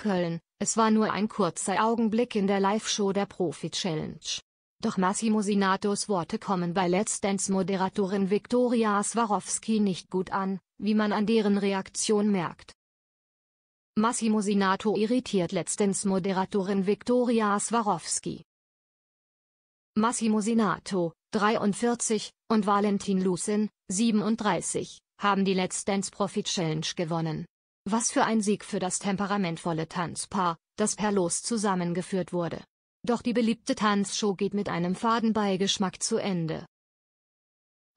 Köln, es war nur ein kurzer Augenblick in der Live-Show der Profi-Challenge. Doch Massimo Sinatos Worte kommen bei Let's Dance-Moderatorin Viktoria Swarovski nicht gut an, wie man an deren Reaktion merkt. Massimo Sinato irritiert Let's Dance-Moderatorin Viktoria Swarovski. Massimo Sinato, 43, und Valentin Lucin, 37, haben die Let's Dance Profit Challenge gewonnen. Was für ein Sieg für das temperamentvolle Tanzpaar, das per Los zusammengeführt wurde. Doch die beliebte Tanzshow geht mit einem Fadenbeigeschmack zu Ende.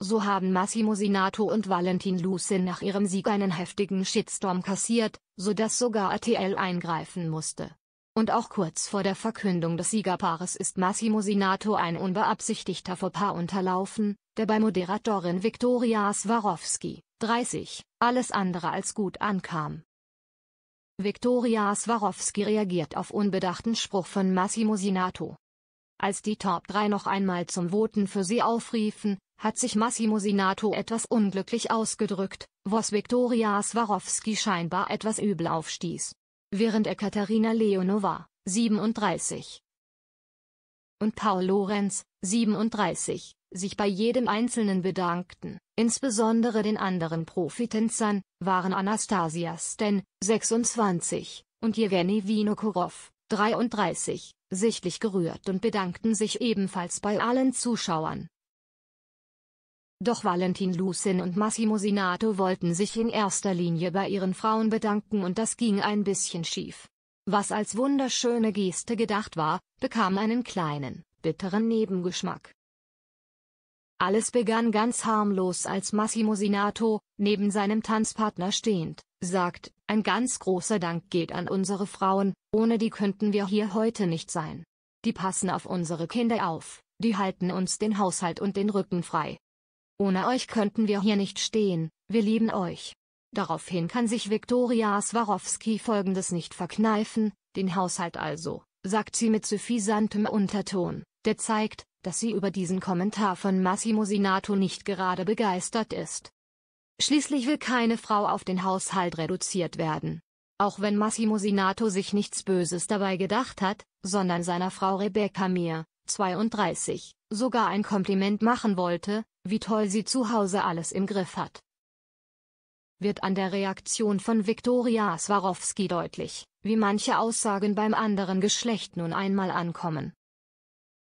So haben Massimo Sinato und Valentin Lucin nach ihrem Sieg einen heftigen Shitstorm kassiert, sodass sogar RTL eingreifen musste. Und auch kurz vor der Verkündung des Siegerpaares ist Massimo Sinato ein unbeabsichtigter Fauxpas unterlaufen, der bei Moderatorin Viktoria Swarovski 30, alles andere als gut ankam. Viktoria Swarovski reagiert auf unbedachten Spruch von Massimo Sinato. Als die Top 3 noch einmal zum Voten für sie aufriefen, hat sich Massimo Sinato etwas unglücklich ausgedrückt, was Viktoria Swarovski scheinbar etwas übel aufstieß. Während Ekaterina Leonova, 37, und Paul Lorenz, 37, sich bei jedem Einzelnen bedankten. Insbesondere den anderen Profitänzern, waren Anastasias Sten, 26, und Jewgeni Vinokurov, 33, sichtlich gerührt und bedankten sich ebenfalls bei allen Zuschauern. Doch Valentin Lucin und Massimo Sinato wollten sich in erster Linie bei ihren Frauen bedanken und das ging ein bisschen schief. Was als wunderschöne Geste gedacht war, bekam einen kleinen, bitteren Nebengeschmack. Alles begann ganz harmlos als Massimo Sinato, neben seinem Tanzpartner stehend, sagt, ein ganz großer Dank geht an unsere Frauen, ohne die könnten wir hier heute nicht sein. Die passen auf unsere Kinder auf, die halten uns den Haushalt und den Rücken frei. Ohne euch könnten wir hier nicht stehen, wir lieben euch. Daraufhin kann sich Viktoria Swarovski folgendes nicht verkneifen, den Haushalt also, sagt sie mit suffisantem Unterton, der zeigt, dass sie über diesen Kommentar von Massimo Sinato nicht gerade begeistert ist. Schließlich will keine Frau auf den Haushalt reduziert werden. Auch wenn Massimo Sinato sich nichts Böses dabei gedacht hat, sondern seiner Frau Rebecca Mir, 32, sogar ein Kompliment machen wollte, wie toll sie zu Hause alles im Griff hat. Wird an der Reaktion von Viktoria Swarovski deutlich, wie manche Aussagen beim anderen Geschlecht nun einmal ankommen.